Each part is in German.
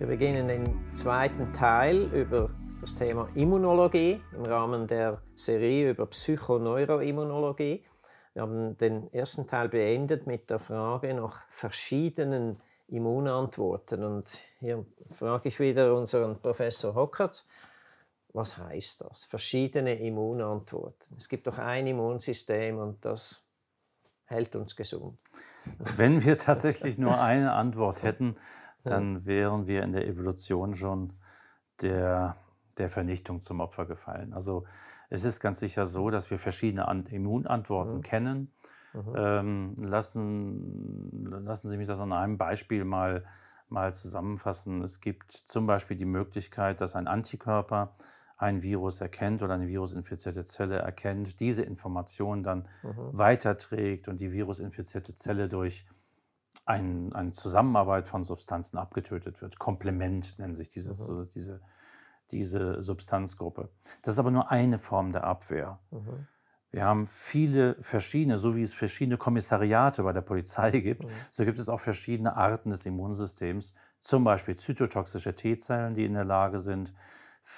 Wir beginnen den zweiten Teil über das Thema Immunologie im Rahmen der Serie über Psychoneuroimmunologie. Wir haben den ersten Teil beendet mit der Frage nach verschiedenen Immunantworten. Und hier frage ich wieder unseren Professor Hockertz, was heißt das? Verschiedene Immunantworten. Es gibt doch ein Immunsystem und das hält uns gesund. Wenn wir tatsächlich nur eine Antwort hätten, dann wären wir in der Evolution schon der, der Vernichtung zum Opfer gefallen. Also es ist ganz sicher so, dass wir verschiedene An Immunantworten mhm. kennen. Mhm. Ähm, lassen, lassen Sie mich das an einem Beispiel mal, mal zusammenfassen. Es gibt zum Beispiel die Möglichkeit, dass ein Antikörper ein Virus erkennt oder eine virusinfizierte Zelle erkennt, diese Information dann mhm. weiterträgt und die virusinfizierte Zelle durch ein, eine Zusammenarbeit von Substanzen abgetötet wird. Komplement nennen sich dieses, mhm. diese, diese Substanzgruppe. Das ist aber nur eine Form der Abwehr. Mhm. Wir haben viele verschiedene, so wie es verschiedene Kommissariate bei der Polizei gibt, mhm. so gibt es auch verschiedene Arten des Immunsystems, zum Beispiel zytotoxische T-Zellen, die in der Lage sind,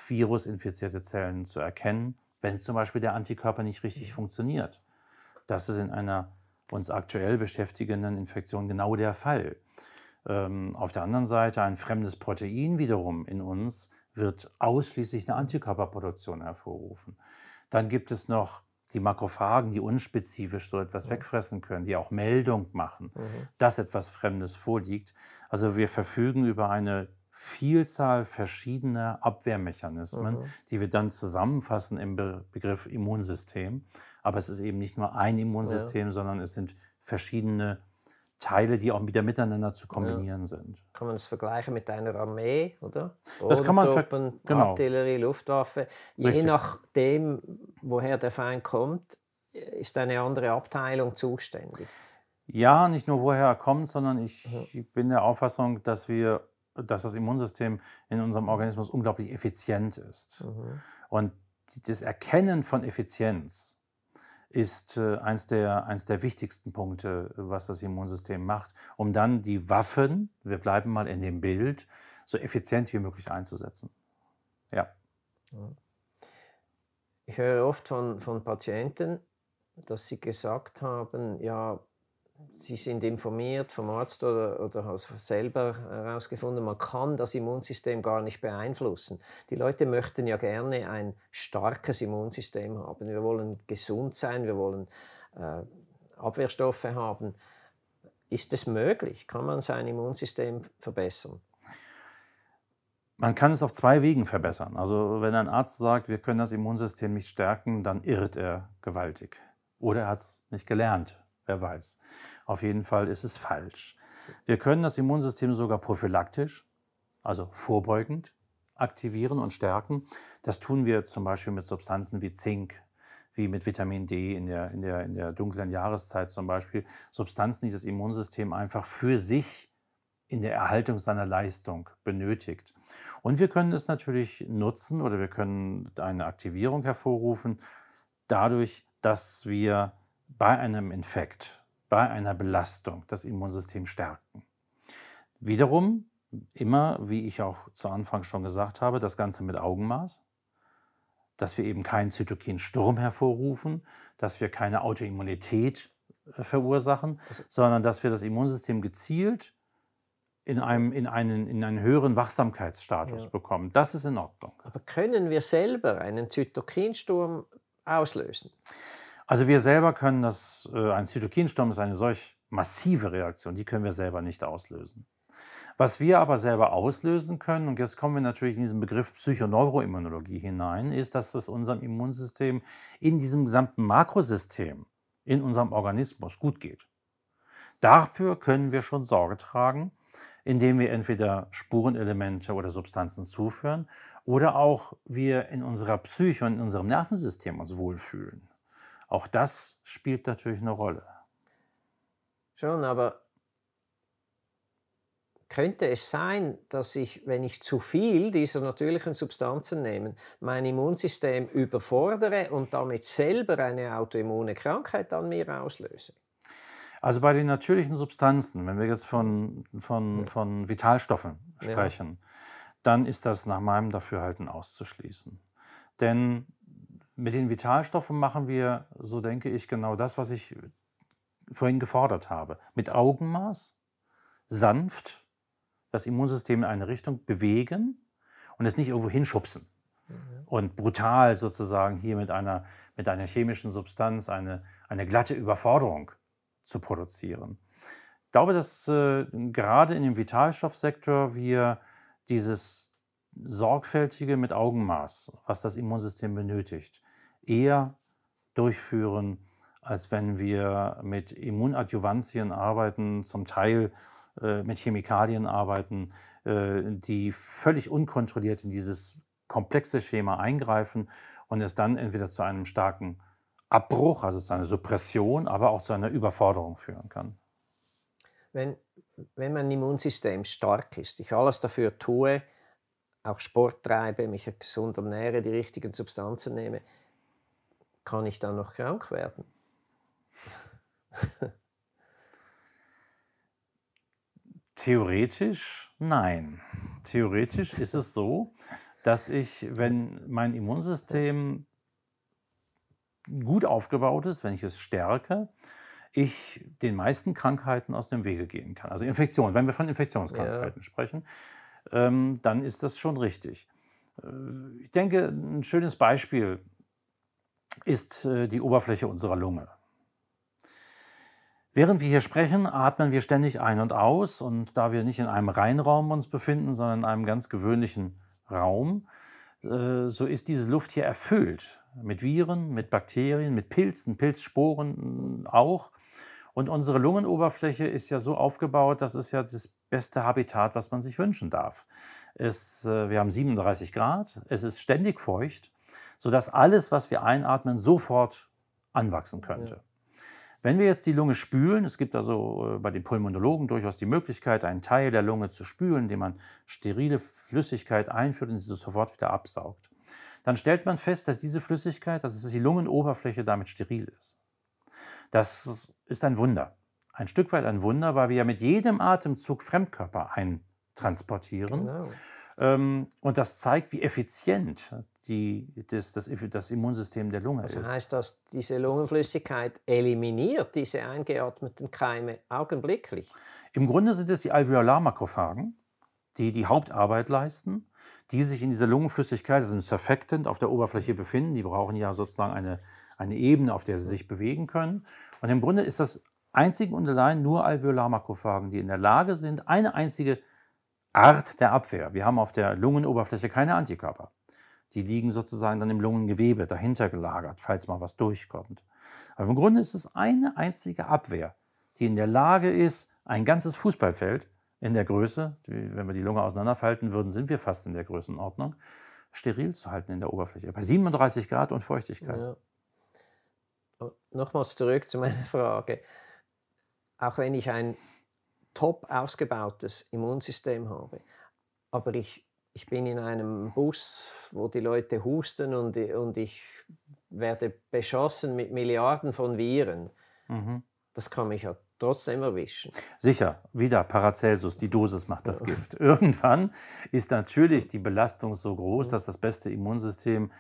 virusinfizierte Zellen zu erkennen, wenn zum Beispiel der Antikörper nicht richtig mhm. funktioniert. Das ist in einer uns aktuell beschäftigenden Infektion genau der Fall. Ähm, auf der anderen Seite ein fremdes Protein wiederum in uns wird ausschließlich eine Antikörperproduktion hervorrufen. Dann gibt es noch die Makrophagen, die unspezifisch so etwas mhm. wegfressen können, die auch Meldung machen, mhm. dass etwas Fremdes vorliegt. Also wir verfügen über eine Vielzahl verschiedener Abwehrmechanismen, mhm. die wir dann zusammenfassen im Be Begriff Immunsystem. Aber es ist eben nicht nur ein Immunsystem, ja. sondern es sind verschiedene Teile, die auch wieder miteinander zu kombinieren ja. sind. Kann man das vergleichen mit einer Armee, oder? Das kann man Truppen, genau. Artillerie, Luftwaffe. Je Richtig. nachdem, woher der Feind kommt, ist eine andere Abteilung zuständig. Ja, nicht nur woher er kommt, sondern ich mhm. bin der Auffassung, dass wir dass das Immunsystem in unserem Organismus unglaublich effizient ist. Mhm. Und das Erkennen von Effizienz ist äh, eins der, eins der wichtigsten Punkte, was das Immunsystem macht, um dann die Waffen, wir bleiben mal in dem Bild, so effizient wie möglich einzusetzen. Ja. Ich höre oft von, von Patienten, dass sie gesagt haben, ja, Sie sind informiert vom Arzt oder, oder haben selber herausgefunden, man kann das Immunsystem gar nicht beeinflussen. Die Leute möchten ja gerne ein starkes Immunsystem haben. Wir wollen gesund sein, wir wollen äh, Abwehrstoffe haben. Ist es möglich? Kann man sein Immunsystem verbessern? Man kann es auf zwei Wegen verbessern. Also wenn ein Arzt sagt, wir können das Immunsystem nicht stärken, dann irrt er gewaltig. Oder er hat es nicht gelernt. Wer weiß. Auf jeden Fall ist es falsch. Wir können das Immunsystem sogar prophylaktisch, also vorbeugend, aktivieren und stärken. Das tun wir zum Beispiel mit Substanzen wie Zink, wie mit Vitamin D in der, in der, in der dunklen Jahreszeit zum Beispiel. Substanzen, die das Immunsystem einfach für sich in der Erhaltung seiner Leistung benötigt. Und wir können es natürlich nutzen oder wir können eine Aktivierung hervorrufen, dadurch, dass wir bei einem Infekt, bei einer Belastung das Immunsystem stärken. Wiederum immer, wie ich auch zu Anfang schon gesagt habe, das Ganze mit Augenmaß, dass wir eben keinen Zytokinsturm hervorrufen, dass wir keine Autoimmunität äh, verursachen, sondern dass wir das Immunsystem gezielt in, einem, in, einen, in einen höheren Wachsamkeitsstatus ja. bekommen. Das ist in Ordnung. Aber können wir selber einen Zytokinsturm auslösen? Also wir selber können das, äh, ein Zytokinsturm ist eine solch massive Reaktion, die können wir selber nicht auslösen. Was wir aber selber auslösen können, und jetzt kommen wir natürlich in diesen Begriff Psychoneuroimmunologie hinein, ist, dass es unserem Immunsystem in diesem gesamten Makrosystem, in unserem Organismus gut geht. Dafür können wir schon Sorge tragen, indem wir entweder Spurenelemente oder Substanzen zuführen oder auch wir in unserer Psyche und in unserem Nervensystem uns wohlfühlen. Auch das spielt natürlich eine Rolle. Schon, aber könnte es sein, dass ich, wenn ich zu viel dieser natürlichen Substanzen nehme, mein Immunsystem überfordere und damit selber eine autoimmune Krankheit an mir auslöse? Also bei den natürlichen Substanzen, wenn wir jetzt von, von, von Vitalstoffen sprechen, ja. dann ist das nach meinem Dafürhalten auszuschließen. Denn mit den Vitalstoffen machen wir, so denke ich, genau das, was ich vorhin gefordert habe. Mit Augenmaß, sanft das Immunsystem in eine Richtung bewegen und es nicht irgendwo hinschubsen mhm. und brutal sozusagen hier mit einer, mit einer chemischen Substanz eine, eine glatte Überforderung zu produzieren. Ich glaube, dass äh, gerade in dem Vitalstoffsektor wir dieses, sorgfältige mit Augenmaß, was das Immunsystem benötigt, eher durchführen, als wenn wir mit Immunadjuvantien arbeiten, zum Teil äh, mit Chemikalien arbeiten, äh, die völlig unkontrolliert in dieses komplexe Schema eingreifen und es dann entweder zu einem starken Abbruch, also zu einer Suppression, aber auch zu einer Überforderung führen kann. Wenn, wenn mein Immunsystem stark ist, ich alles dafür tue, auch Sport treibe, mich gesund ernähre, die richtigen Substanzen nehme, kann ich dann noch krank werden? Theoretisch nein. Theoretisch ist es so, dass ich, wenn mein Immunsystem gut aufgebaut ist, wenn ich es stärke, ich den meisten Krankheiten aus dem Wege gehen kann. Also Infektionen, wenn wir von Infektionskrankheiten ja. sprechen, ähm, dann ist das schon richtig. Äh, ich denke, ein schönes Beispiel ist äh, die Oberfläche unserer Lunge. Während wir hier sprechen, atmen wir ständig ein und aus und da wir nicht in einem Reinraum uns befinden, sondern in einem ganz gewöhnlichen Raum, äh, so ist diese Luft hier erfüllt mit Viren, mit Bakterien, mit Pilzen, Pilzsporen mm, auch. Und unsere Lungenoberfläche ist ja so aufgebaut, das ist ja das beste Habitat, was man sich wünschen darf. Es, äh, wir haben 37 Grad, es ist ständig feucht, sodass alles, was wir einatmen, sofort anwachsen könnte. Ja. Wenn wir jetzt die Lunge spülen, es gibt also bei den Pulmonologen durchaus die Möglichkeit, einen Teil der Lunge zu spülen, indem man sterile Flüssigkeit einführt und sie sofort wieder absaugt dann stellt man fest, dass diese Flüssigkeit, dass die Lungenoberfläche damit steril ist. Das ist ein Wunder. Ein Stück weit ein Wunder, weil wir ja mit jedem Atemzug Fremdkörper eintransportieren. Genau. Ähm, und das zeigt, wie effizient die, das, das, das, Immunsystem der Lunge also ist. Das heißt, dass diese Lungenflüssigkeit eliminiert diese eingeatmeten Keime augenblicklich? Im Grunde sind es die Alveolarmakrophagen, die die Hauptarbeit leisten, die sich in dieser Lungenflüssigkeit, das ist ein Surfactant, auf der Oberfläche befinden. Die brauchen ja sozusagen eine eine Ebene, auf der sie sich bewegen können. Und im Grunde ist das einzig und allein nur Alveolarmakrophagen, die in der Lage sind, eine einzige Art der Abwehr. Wir haben auf der Lungenoberfläche keine Antikörper. Die liegen sozusagen dann im Lungengewebe dahinter gelagert, falls mal was durchkommt. Aber im Grunde ist es eine einzige Abwehr, die in der Lage ist, ein ganzes Fußballfeld in der Größe, wenn wir die Lunge auseinanderfalten würden, sind wir fast in der Größenordnung, steril zu halten in der Oberfläche. Bei 37 Grad und Feuchtigkeit. Ja nochmals zurück zu meiner Frage. Auch wenn ich ein top ausgebautes Immunsystem habe, aber ich, ich bin in einem Bus, wo die Leute husten und, und ich werde beschossen mit Milliarden von Viren, mhm. das kann mich ja trotzdem erwischen. Sicher, wieder Paracelsus, die Dosis macht das ja. Gift. Irgendwann ist natürlich die Belastung so groß, mhm. dass das beste Immunsystem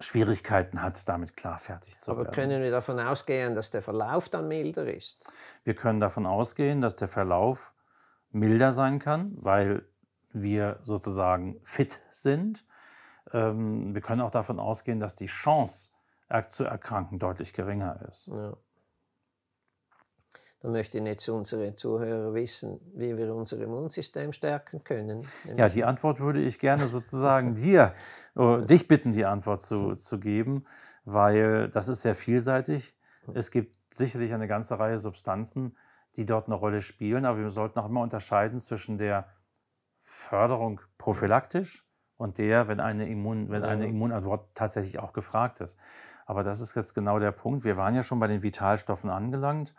Schwierigkeiten hat, damit klar fertig zu werden. Aber können wir davon ausgehen, dass der Verlauf dann milder ist? Wir können davon ausgehen, dass der Verlauf milder sein kann, weil wir sozusagen fit sind. Ähm, wir können auch davon ausgehen, dass die Chance zu erkranken deutlich geringer ist. Ja. Wir möchten jetzt unsere Zuhörer wissen, wie wir unser Immunsystem stärken können. Ja, die Antwort würde ich gerne sozusagen dir, oh, dich bitten, die Antwort zu, zu geben, weil das ist sehr vielseitig. Es gibt sicherlich eine ganze Reihe Substanzen, die dort eine Rolle spielen, aber wir sollten auch immer unterscheiden zwischen der Förderung prophylaktisch und der, wenn eine, Immun, wenn eine Immunantwort tatsächlich auch gefragt ist. Aber das ist jetzt genau der Punkt. Wir waren ja schon bei den Vitalstoffen angelangt.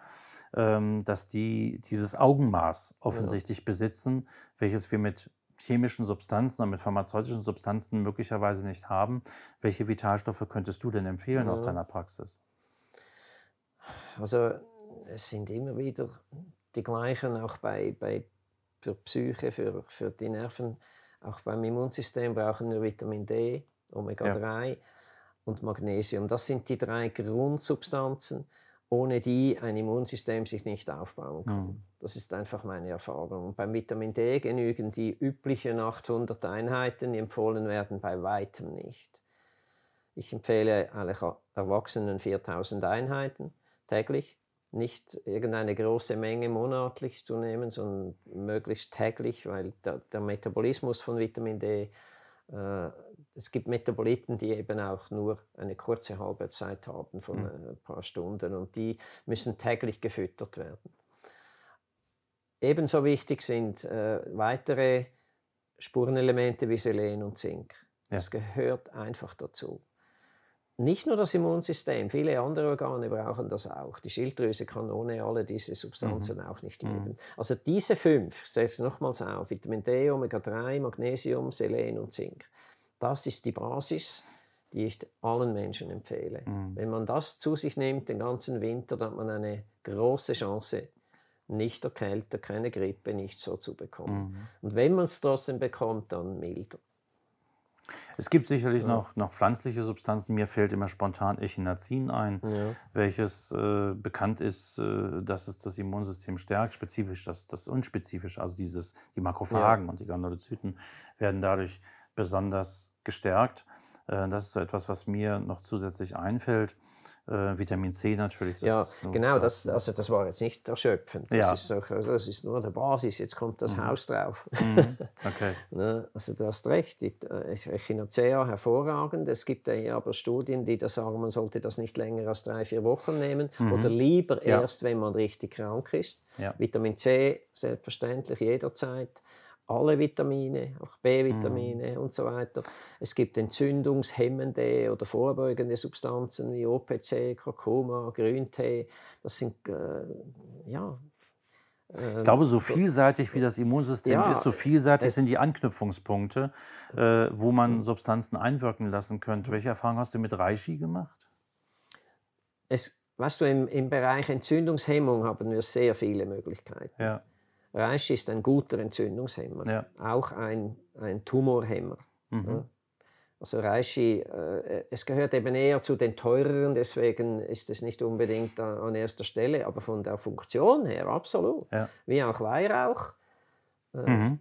Ähm, dass die dieses Augenmaß offensichtlich ja. besitzen, welches wir mit chemischen Substanzen und mit pharmazeutischen Substanzen möglicherweise nicht haben. Welche Vitalstoffe könntest du denn empfehlen ja. aus deiner Praxis? Also es sind immer wieder die gleichen, auch bei, bei für Psyche, für, für die Nerven, auch beim Immunsystem brauchen wir Vitamin D, Omega-3 ja. und Magnesium. Das sind die drei Grundsubstanzen ohne die ein Immunsystem sich nicht aufbauen kann. Mhm. Das ist einfach meine Erfahrung. beim Vitamin D genügen die üblichen 800 Einheiten, die empfohlen werden, bei weitem nicht. Ich empfehle alle Erwachsenen 4000 Einheiten täglich. Nicht irgendeine große Menge monatlich zu nehmen, sondern möglichst täglich, weil der, der Metabolismus von Vitamin D äh, es gibt Metaboliten, die eben auch nur eine kurze Halbwertszeit haben von mhm. ein paar Stunden und die müssen täglich gefüttert werden. Ebenso wichtig sind äh, weitere Spurenelemente wie Selen und Zink. Ja. Das gehört einfach dazu. Nicht nur das Immunsystem, viele andere Organe brauchen das auch. Die Schilddrüse kann ohne alle diese Substanzen mhm. auch nicht mhm. leben. Also diese fünf, ich setze nochmals auf, Vitamin D, Omega-3, Magnesium, Selen und Zink das ist die Basis, die ich allen Menschen empfehle. Mhm. Wenn man das zu sich nimmt den ganzen Winter, dann hat man eine große Chance, nicht erkältet, keine Grippe, nicht so zu bekommen. Mhm. Und wenn man es trotzdem bekommt, dann milder. Es gibt sicherlich ja. noch, noch pflanzliche Substanzen. Mir fällt immer spontan Echinazin ein, ja. welches äh, bekannt ist, äh, dass es das Immunsystem stärkt, spezifisch das, das unspezifisch, also dieses, die Makrophagen ja. und die Granulozyten werden dadurch besonders gestärkt. Äh, das ist so etwas, was mir noch zusätzlich einfällt. Äh, Vitamin C natürlich. ja, genau, das, also das war jetzt nicht erschöpfend. Das, ja. ist, so, also das ist nur der Basis, jetzt kommt das mhm. Haus drauf. Mhm. Okay. Ne, also du hast recht, Echinacea äh, hervorragend. Es gibt ja hier aber Studien, die da sagen, man sollte das nicht länger als drei, vier Wochen nehmen mhm. oder lieber ja. erst, wenn man richtig krank ist. Ja. Vitamin C selbstverständlich jederzeit alle Vitamine, auch B-Vitamine mhm. und so weiter. Es gibt entzündungshemmende oder vorbeugende Substanzen wie OPC, Kurkuma, Grüntee. Das sind äh, ja ähm, ich glaube, so vielseitig wie das Immunsystem ja, ist, so vielseitig sind die Anknüpfungspunkte, äh, wo man hm. Substanzen einwirken lassen könnte. Welche Erfahrungen hast du mit Reishi gemacht? Es, weißt du, im, im Bereich Entzündungshemmung haben wir sehr viele Möglichkeiten. Ja. Reisch ist ein guter Entzündungshemmer, ja. auch ein, ein Tumorhemmer. Mhm. Ja. Also Reishi, äh, es gehört eben eher zu den teureren, deswegen ist es nicht unbedingt an, an erster Stelle, aber von der Funktion her absolut. Ja. Wie auch Weihrauch. Äh, mhm.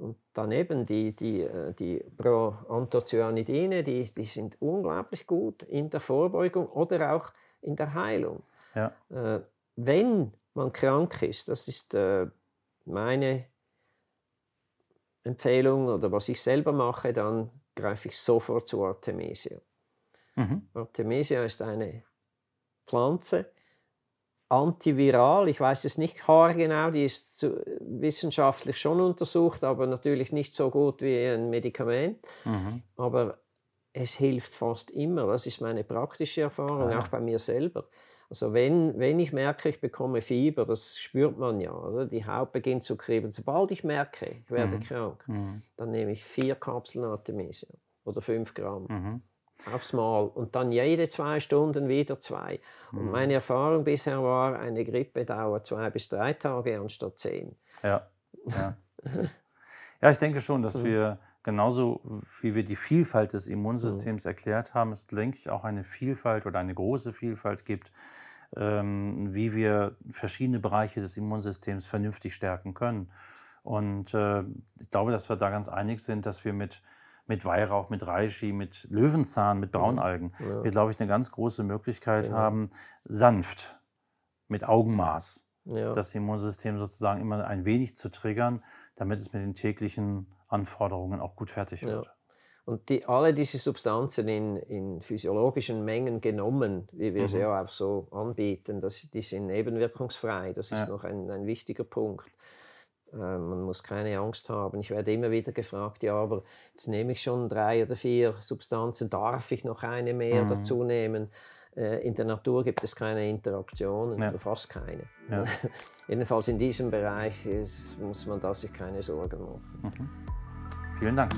Und daneben die, die, äh, die Proanthocyanidine, die, die sind unglaublich gut in der Vorbeugung oder auch in der Heilung. Ja. Äh, wenn man krank ist, das ist äh, meine Empfehlung oder was ich selber mache, dann greife ich sofort zu Artemisia. Mhm. Artemisia ist eine Pflanze, antiviral, ich weiß es nicht genau, die ist wissenschaftlich schon untersucht, aber natürlich nicht so gut wie ein Medikament. Mhm. Aber es hilft fast immer, das ist meine praktische Erfahrung, ah. auch bei mir selber. Also wenn, wenn ich merke, ich bekomme Fieber, das spürt man ja, oder? die Haut beginnt zu kribbeln. Sobald ich merke, ich werde mhm. krank, mhm. dann nehme ich vier Kapseln Artemisia oder fünf Gramm. Mhm. Aufs Mal und dann jede zwei Stunden wieder zwei. Und mhm. meine Erfahrung bisher war, eine Grippe dauert zwei bis drei Tage anstatt zehn. Ja, ja. ja ich denke schon, dass mhm. wir genauso wie wir die Vielfalt des Immunsystems mhm. erklärt haben, es, denke ich, auch eine Vielfalt oder eine große Vielfalt gibt, ähm, wie wir verschiedene Bereiche des Immunsystems vernünftig stärken können. Und äh, ich glaube, dass wir da ganz einig sind, dass wir mit mit Weihrauch, mit Reishi, mit Löwenzahn, mit mhm. Braunalgen, ja. wir, glaube ich, eine ganz große Möglichkeit ja. haben, sanft, mit Augenmaß, ja. das Immunsystem sozusagen immer ein wenig zu triggern, damit es mit den täglichen Anforderungen auch gut fertig wird. Ja. Und die, alle diese Substanzen in, in, physiologischen Mengen genommen, wie wir mhm. sie auch so anbieten, das, die sind nebenwirkungsfrei. Das ist ja. noch ein, ein, wichtiger Punkt. Äh, man muss keine Angst haben. Ich werde immer wieder gefragt, ja, aber jetzt nehme ich schon drei oder vier Substanzen, darf ich noch eine mehr mhm. dazu nehmen? Äh, in der Natur gibt es keine Interaktionen, ja. fast keine. Ja. Jedenfalls in diesem Bereich ist, muss man da sich keine Sorgen machen. Mhm. Vielen Dank.